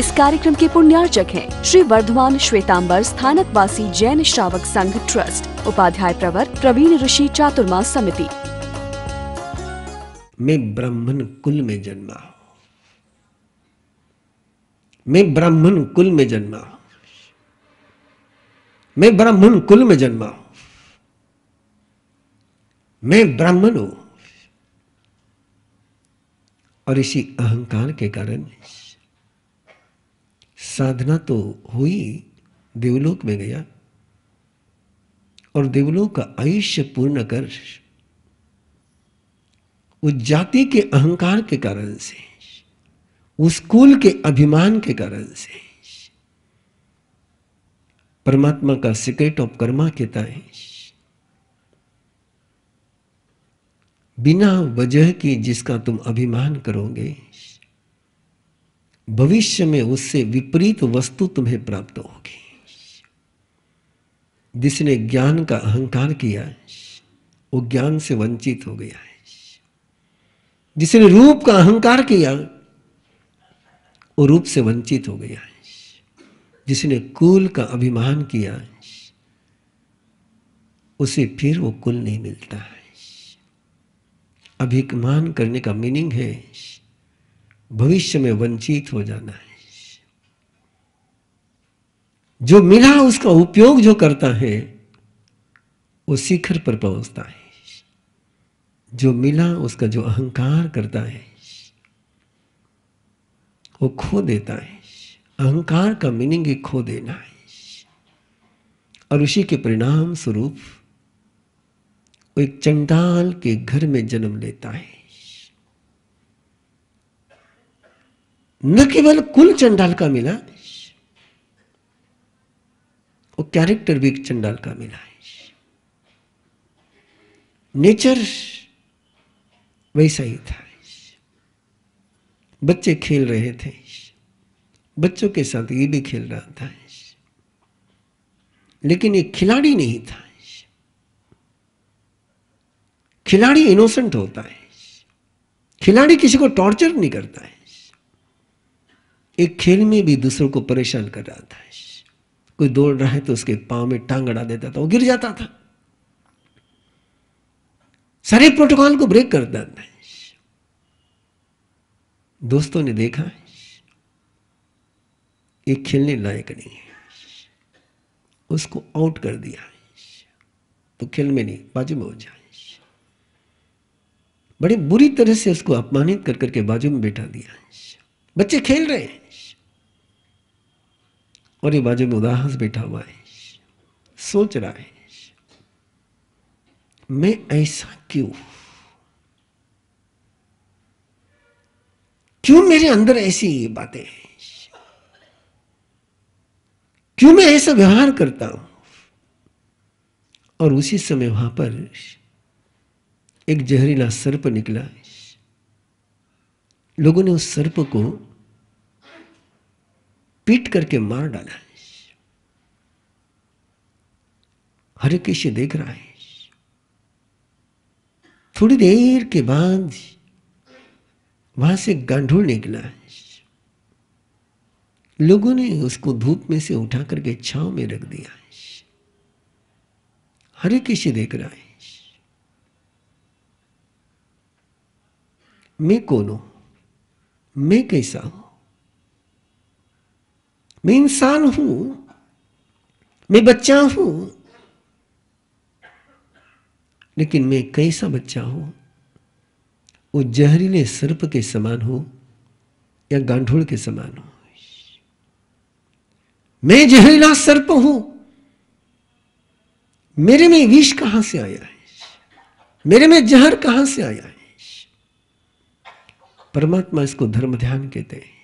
इस कार्यक्रम के पुण्यार्चक हैं श्री वर्धमान श्वेतांबर स्थानक वासी जैन श्रावक संघ ट्रस्ट उपाध्याय प्रवर प्रवीण ऋषि चातुर्मा समिति मैं ब्राह्मण कुल में जन्मा मैं ब्राह्मण कुल में जन्मा मैं ब्राह्मण कुल में जन्मा मैं ब्राह्मण हूं और इसी अहंकार के कारण साधना तो हुई देवलोक में गया और देवलोक का आयुष्य पूर्ण कर उस जाति के अहंकार के कारण से उस कुल के अभिमान के कारण से परमात्मा का सीक्रेट ऑफ कर्मा कहता है बिना वजह की जिसका तुम अभिमान करोगे भविष्य में उससे विपरीत वस्तु तुम्हें प्राप्त होगी जिसने ज्ञान का अहंकार किया वो ज्ञान से वंचित हो गया है जिसने रूप का अहंकार किया वो रूप से वंचित हो गया है जिसने कुल का अभिमान किया उसे फिर वो कुल नहीं मिलता है अभिमान करने का मीनिंग है भविष्य में वंचित हो जाना है जो मिला उसका उपयोग जो करता है वो शिखर पर पहुंचता है जो मिला उसका जो अहंकार करता है वो खो देता है अहंकार का मीनिंग ही खो देना है और उसी के परिणाम स्वरूप वो एक चंडाल के घर में जन्म लेता है न केवल कुल चंडाल का मिला वो कैरेक्टर भी चंडाल का मिला है नेचर वैसा ही था बच्चे खेल रहे थे बच्चों के साथ ये भी खेल रहा था लेकिन ये खिलाड़ी नहीं था खिलाड़ी इनोसेंट होता है खिलाड़ी किसी को टॉर्चर नहीं करता है एक खेल में भी दूसरों को परेशान कर रहा था कोई दौड़ रहा है तो उसके पांव में टांग अड़ा देता था वो गिर जाता था सारे प्रोटोकॉल को ब्रेक करता था दोस्तों ने देखा ये खेलने लायक नहीं है उसको आउट कर दिया तो खेल में नहीं बाजू में हो जाए बड़ी बुरी तरह से उसको अपमानित कर करके बाजू में बैठा दिया बच्चे खेल रहे हैं और ये बाजू में उदास बैठा हुआ है सोच रहा है मैं ऐसा क्यों क्यों मेरे अंदर ऐसी बातें हैं क्यों मैं ऐसा व्यवहार करता हूं और उसी समय वहां पर एक जहरीला सर्प निकला लोगों ने उस सर्प को पीट करके मार डाला है हरे कृष्ण देख रहा है थोड़ी देर के बाद वहां से गांढूर निकला लोगों ने उसको धूप में से उठा करके छाव में रख दिया हरे कृष्ण देख रहा है मैं कौन हूं मैं कैसा हूं मैं इंसान हूं मैं बच्चा हूं लेकिन मैं कैसा बच्चा हूं वो जहरीले सर्प के समान हो या गांधोड़ के समान हो मैं जहरीला सर्प हूं मेरे में विष कहां से आया है मेरे में जहर कहां से आया है परमात्मा इसको धर्म ध्यान कहते हैं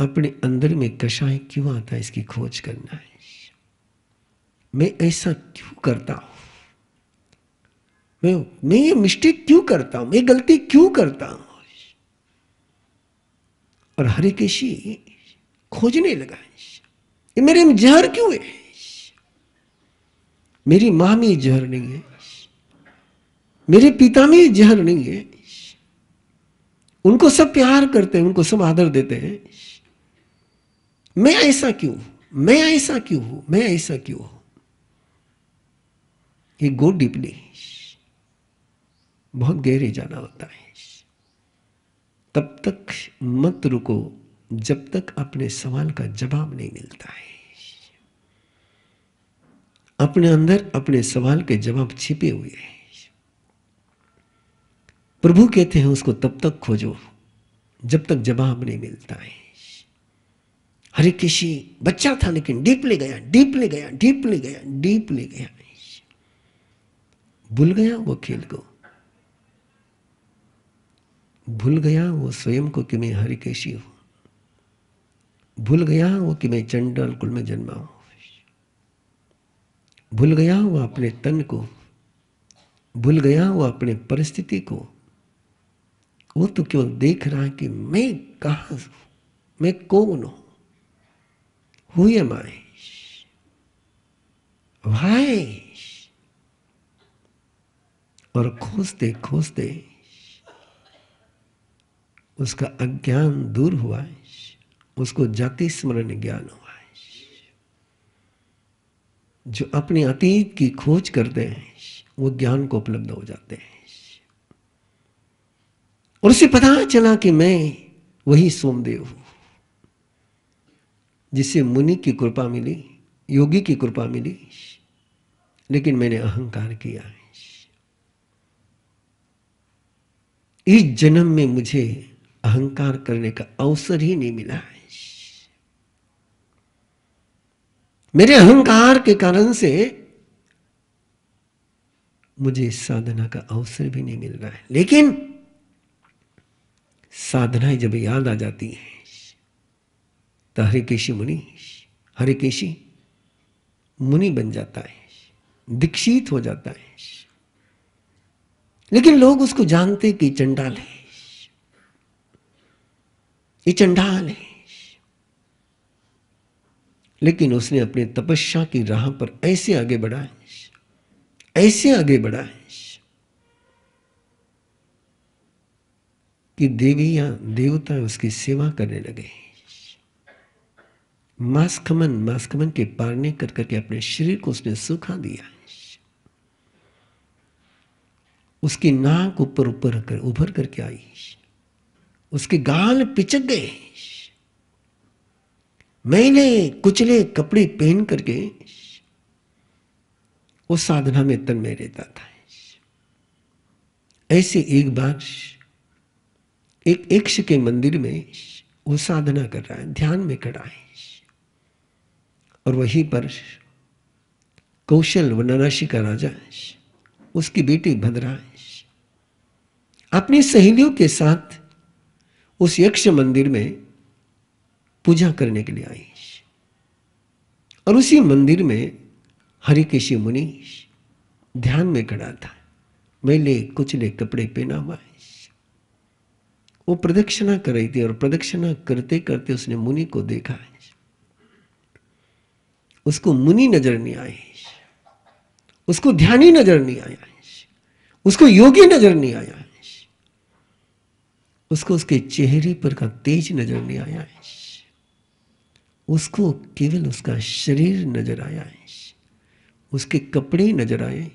अपने अंदर में कषाय क्यों आता है इसकी खोज करना है मैं ऐसा क्यों करता हूं मैं मैं ये मिस्टेक क्यों करता हूं मैं गलती क्यों करता हूं और हरे केशी खोजने लगा ये मेरे में जहर क्यों है मेरी माँ में जहर नहीं है मेरे पिता में जहर नहीं है उनको सब प्यार करते हैं उनको सब आदर देते हैं मैं ऐसा क्यों मैं ऐसा क्यों हूं मैं ऐसा क्यों हूं ये गो डीपली बहुत गहरे जाना होता है तब तक मत रुको जब तक अपने सवाल का जवाब नहीं मिलता है अपने अंदर अपने सवाल के जवाब छिपे हुए हैं प्रभु कहते हैं उसको तब तक खोजो जब तक जवाब नहीं मिलता है हरे किसी बच्चा था लेकिन डीपली गया डीपली गया डीपली गया डीपली गया भूल गया वो खेल को भूल गया वो स्वयं को कि मैं हरिकेशी हूं भूल गया वो कि मैं चंडल कुल में जन्मा हूं भूल गया वो अपने तन को भूल गया वो अपने परिस्थिति को वो तो केवल देख रहा है कि मैं कहा हूं मैं कौन हूं Who am I? Why? और खोजते खोजते उसका अज्ञान दूर हुआ उसको जाति स्मरण ज्ञान हुआ जो अपने अतीत की खोज करते हैं वो ज्ञान को उपलब्ध हो जाते हैं और उसे पता चला कि मैं वही सोमदेव हूं जिससे मुनि की कृपा मिली योगी की कृपा मिली लेकिन मैंने अहंकार किया इस जन्म में मुझे अहंकार करने का अवसर ही नहीं मिला है मेरे अहंकार के कारण से मुझे साधना का अवसर भी नहीं मिल रहा है लेकिन साधनाएं जब याद आ जाती है तो हरिकेशी मुनि हरिकेशी मुनि बन जाता है दीक्षित हो जाता है लेकिन लोग उसको जानते कि चंडाल है ये चंडाल है लेकिन उसने अपने तपस्या की राह पर ऐसे आगे बढ़ा है ऐसे आगे बढ़ा है कि देवी या देवता उसकी सेवा करने लगे हैं मास्कमन मास्कमन के पारने कर करके अपने शरीर को उसने सुखा दिया उसकी नाक ऊपर ऊपर कर उभर करके आई उसके गाल पिचक गए मैले कुचले कपड़े पहन करके वो साधना में तन्मय रहता था ऐसे एक बार एक एक्ष के मंदिर में वो साधना कर रहा है ध्यान में खड़ा है और वहीं पर कौशल वनराशि का राजा उसकी बेटी भद्रा अपनी सहेलियों के साथ उस यक्ष मंदिर में पूजा करने के लिए आई और उसी मंदिर में हरिकेश मुनि ध्यान में खड़ा था मेले कुचले कपड़े पहना हुआ वो प्रदक्षिणा कर रही थी और प्रदक्षिणा करते करते उसने मुनि को देखा है उसको मुनि नजर नहीं आए उसको ध्यानी नजर नहीं आया उसको योगी नजर नहीं आया उसको उसके चेहरे पर का तेज नजर नहीं आया उसको केवल उसका शरीर नजर आया उसके कपड़े नजर आए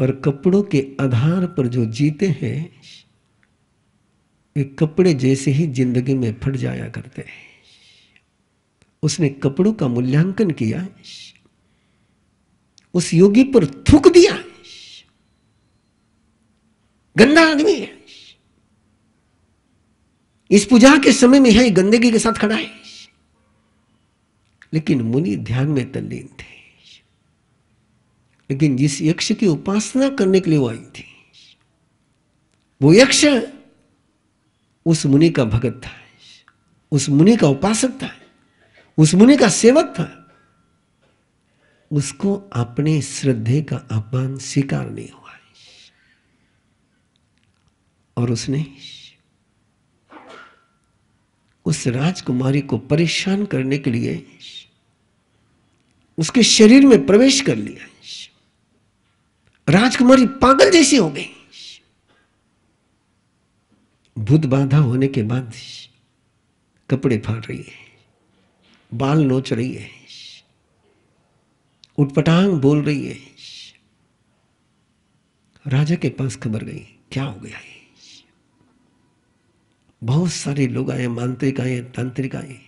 और कपड़ों के आधार पर जो जीते हैं ये कपड़े जैसे ही जिंदगी में फट जाया करते हैं उसने कपड़ों का मूल्यांकन किया उस योगी पर थूक दिया गंदा आदमी है इस पूजा के समय में है गंदगी के साथ खड़ा है लेकिन मुनि ध्यान में तल्लीन थे लेकिन जिस यक्ष की उपासना करने के लिए वो आई थी वो यक्ष उस मुनि का भगत था उस मुनि का उपासक था उस मुनि का सेवक था उसको अपने श्रद्धे का अपमान स्वीकार नहीं हुआ और उसने उस राजकुमारी को परेशान करने के लिए उसके शरीर में प्रवेश कर लिया राजकुमारी पागल जैसी हो गई भूत बाधा होने के बाद कपड़े फाड़ रही है बाल नोच रही है उठपटांग बोल रही है राजा के पास खबर गई क्या हो गया है बहुत सारे लोग आए मांत्रिक आए तांत्रिक आए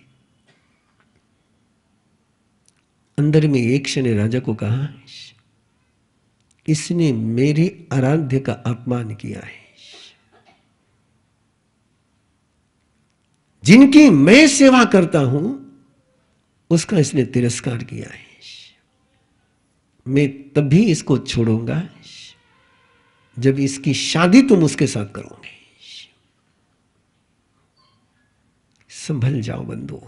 अंदर में एक ने राजा को कहा इसने मेरे आराध्य का अपमान किया है जिनकी मैं सेवा करता हूं उसका इसने तिरस्कार किया है मैं तब भी इसको छोड़ूंगा जब इसकी शादी तुम उसके साथ करोगे संभल जाओ बंधु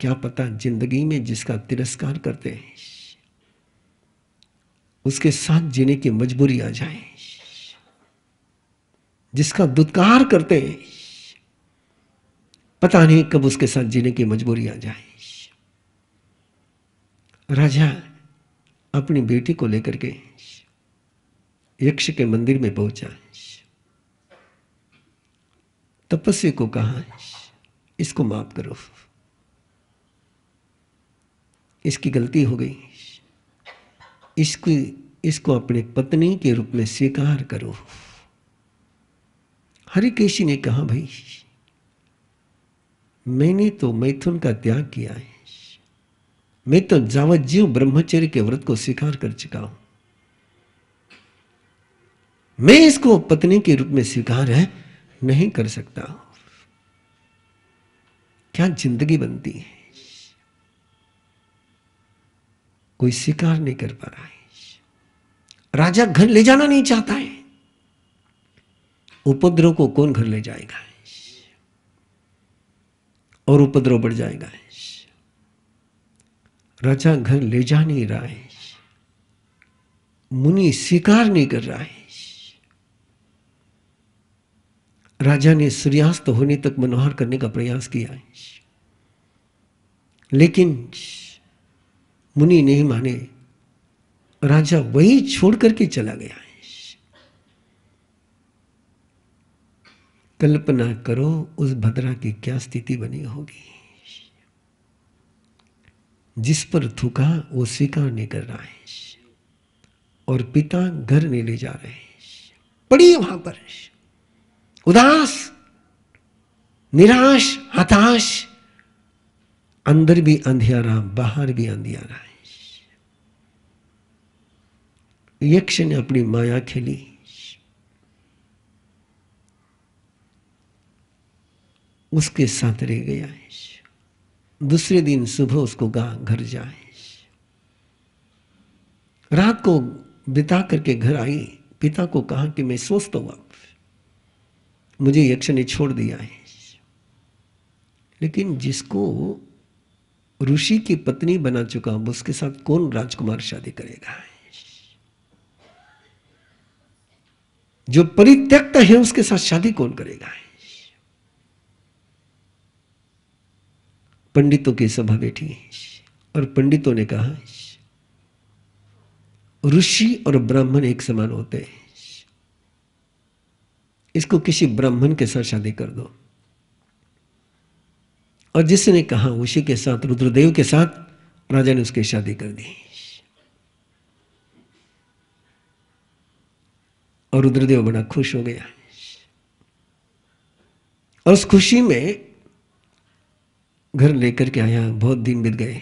क्या पता जिंदगी में जिसका तिरस्कार करते हैं उसके साथ जीने की मजबूरी आ जाए जिसका दुत्कार करते हैं पता नहीं कब उसके साथ जीने की मजबूरी आ जाए राजा अपनी बेटी को लेकर के यक्ष के मंदिर में पहुंचा तपस्वी को कहा इसको माफ करो इसकी गलती हो गई इसकी इसको अपनी पत्नी के रूप में स्वीकार करो हरिकेशी ने कहा भाई मैंने तो मैथुन का त्याग किया है मैं तो जावत जीव ब्रह्मचर्य के व्रत को स्वीकार कर चुका हूं मैं इसको पत्नी के रूप में स्वीकार है नहीं कर सकता क्या जिंदगी बनती है कोई स्वीकार नहीं कर पा रहा है राजा घर ले जाना नहीं चाहता है उपद्रव को कौन घर ले जाएगा और उपद्रव बढ़ जाएगा राजा घर ले जा नहीं रहा है मुनि स्वीकार नहीं कर रहा है राजा ने सूर्यास्त होने तक मनोहर करने का प्रयास किया लेकिन मुनि नहीं माने राजा वही छोड़ करके चला गया है कल्पना करो उस भद्रा की क्या स्थिति बनी होगी जिस पर थूका वो स्वीकार नहीं कर रहा है और पिता घर नहीं ले जा रहे हैं पड़ी वहां पर उदास निराश हताश अंदर भी अंधेरा बाहर भी अंधेरा है यक्ष ने अपनी माया खेली उसके साथ रह गया है दूसरे दिन सुबह उसको घर जाए रात को बिता करके घर आई पिता को कहा कि मैं सोचता हूँ अब मुझे यक्ष ने छोड़ दिया है लेकिन जिसको ऋषि की पत्नी बना चुका हूं उसके साथ कौन राजकुमार शादी करेगा जो परित्यक्त है उसके साथ शादी कौन करेगा पंडितों की सभा बैठी और पंडितों ने कहा ऋषि और ब्राह्मण एक समान होते हैं इसको किसी ब्राह्मण के साथ शादी कर दो और जिसने कहा उसी के साथ रुद्रदेव के साथ राजा ने उसकी शादी कर दी और रुद्रदेव बड़ा खुश हो गया और उस खुशी में घर लेकर के आया बहुत दिन बीत गए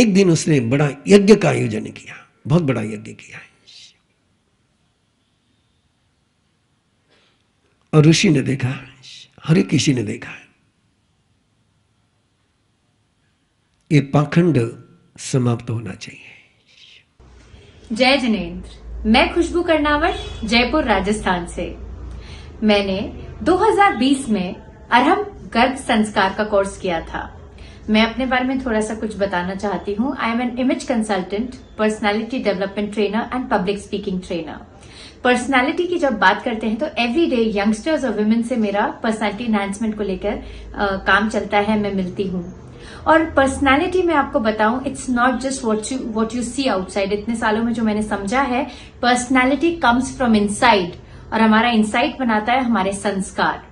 एक दिन उसने बड़ा यज्ञ का आयोजन किया बहुत बड़ा यज्ञ किया है और ऋषि ने देखा हरे किसी ने देखा ये पाखंड समाप्त होना चाहिए जय जिनेन्द्र मैं खुशबू करनावर जयपुर राजस्थान से मैंने 2020 में अरहम गर्भ संस्कार का कोर्स किया था मैं अपने बारे में थोड़ा सा कुछ बताना चाहती हूँ I am an image consultant personality development trainer and public speaking trainer personality की जब बात करते हैं तो एवरी डे यंगस्टर्स और वुमेन से मेरा पर्सनैलिटी एनहांसमेंट को लेकर काम चलता है मैं मिलती हूँ और पर्सनैलिटी में आपको बताऊं it's not just what you what you see outside इतने सालों में जो मैंने समझा है पर्सनैलिटी कम्स फ्रॉम इनसाइड और हमारा इनसाइड बनाता है हमारे संस्कार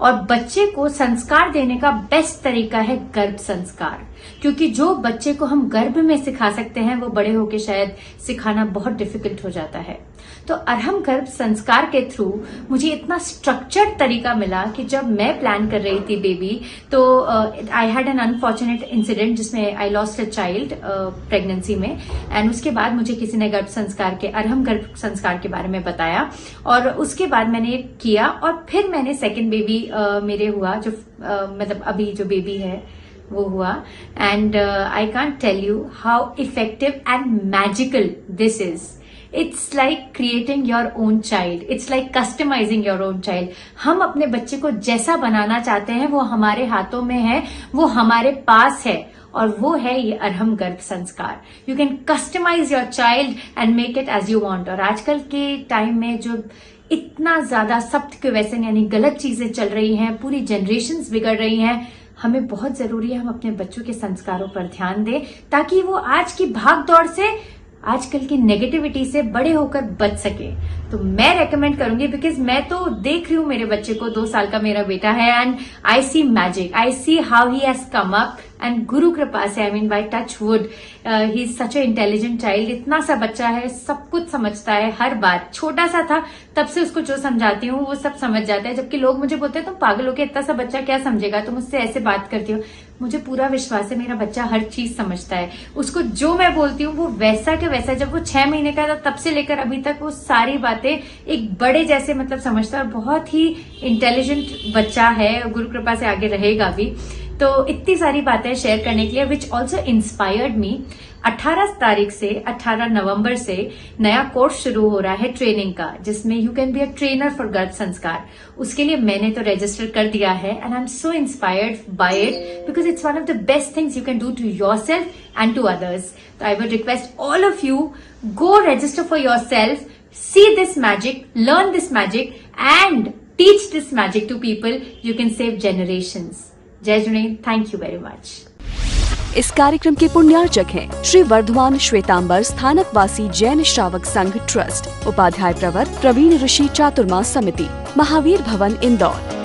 और बच्चे को संस्कार देने का बेस्ट तरीका है गर्भ संस्कार क्योंकि जो बच्चे को हम गर्भ में सिखा सकते हैं वो बड़े होके शायद सिखाना बहुत डिफिकल्ट हो जाता है तो अरहम गर्भ संस्कार के थ्रू मुझे इतना स्ट्रक्चर्ड तरीका मिला कि जब मैं प्लान कर रही थी बेबी तो I had an unfortunate incident जिसमें I lost a child pregnancy में एंड उसके बाद मुझे किसी ने गर्भ संस्कार के अरहम गर्भ संस्कार के बारे में बताया और उसके बाद मैंने किया और फिर मैंने सेकेंड बेबी uh, मेरे हुआ जो uh, मतलब अभी जो बेबी है वो हुआ and I can't tell you how effective and magical this is it's like creating your own child it's like customizing your own child हम अपने बच्चे को जैसा बनाना चाहते हैं वो हमारे हाथों में है वो हमारे पास है और वो है ये Arham Garbh Sanskar you can customize your child and make it as you want और आजकल के टाइम में जो इतना ज्यादा सप्त क्वेश्चन वैसे यानी गलत चीजें चल रही हैं पूरी जनरेशन बिगड़ रही हैं हमें बहुत जरूरी है हम अपने बच्चों के संस्कारों पर ध्यान दें ताकि वो आज की भाग दौड़ से आजकल की नेगेटिविटी से बड़े होकर बच सके तो मैं रेकमेंड करूंगी बिकॉज मैं तो देख रही हूँ मेरे बच्चे को दो साल का मेरा बेटा है and I see magic I see how he has come up and गुरु कृपा से I mean by touch wood he such a intelligent child इतना सा बच्चा है सब कुछ समझता है हर बात छोटा सा था तब से उसको जो समझाती हूँ वो सब समझ जाता है जबकि लोग मुझे बोलते हैं तुम पागल हो के इतना सा बच्चा क्या समझेगा तुम उससे ऐसे बात करती हो मुझे पूरा विश्वास है मेरा बच्चा हर चीज समझता है उसको जो मैं बोलती हूँ वो वैसा के वैसा जब वो छह महीने का था तब से लेकर अभी तक वो सारी बातें एक बड़े जैसे मतलब समझता है और बहुत ही इंटेलिजेंट बच्चा है गुरु कृपा से आगे रहेगा भी तो इतनी सारी बातें शेयर करने के लिए विच ऑल्सो इंस्पायर्ड मी 18 तारीख से 18 नवंबर से नया कोर्स शुरू हो रहा है ट्रेनिंग का जिसमें you can be a trainer for garbh sanskar उसके लिए मैंने तो रजिस्टर कर दिया है and I am so inspired by it because it's one of the best things you can do to yourself and to others तो I would request all of you go register for yourself see this magic learn this magic and teach this magic to people you can save generations. जय जुने thank you very much इस कार्यक्रम के पुण्यार्चक हैं श्री वर्धमान श्वेतांबर स्थानक वासी जैन श्रावक संघ ट्रस्ट उपाध्याय प्रवर प्रवीण ऋषि चातुर्मा समिति महावीर भवन इंदौर